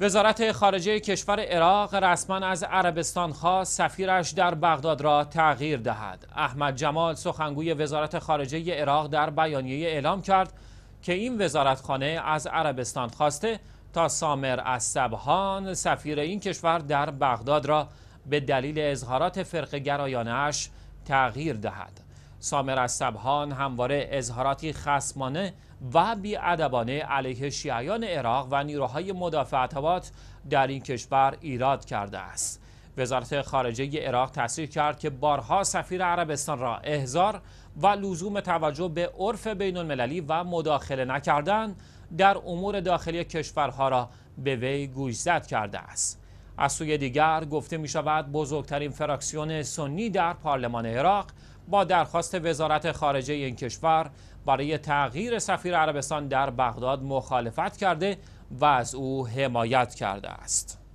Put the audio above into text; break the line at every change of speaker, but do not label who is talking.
وزارت خارجه کشور عراق رسما از عربستان خواست سفیرش در بغداد را تغییر دهد. احمد جمال سخنگوی وزارت خارجه عراق در بیانیه اعلام کرد که این وزارتخانه از عربستان خواسته تا سامر از سبحان سفیر این کشور در بغداد را به دلیل اظهارات فرق گرایانش تغییر دهد. سامر از سبحان همواره اظهاراتی خسمانه و بیادبانه علیه شیعیان عراق و نیروهای مدافع در این کشور ایراد کرده است وزارت خارجه عراق تصریح کرد که بارها سفیر عربستان را احضار و لزوم توجه به عرف بین المللی و مداخله نکردن در امور داخلی کشورها را به وی گوشزد کرده است از سوی دیگر گفته می شود بزرگترین فراکسیون سنی در پارلمان عراق با درخواست وزارت خارجه این کشور برای تغییر سفیر عربستان در بغداد مخالفت کرده و از او حمایت کرده است.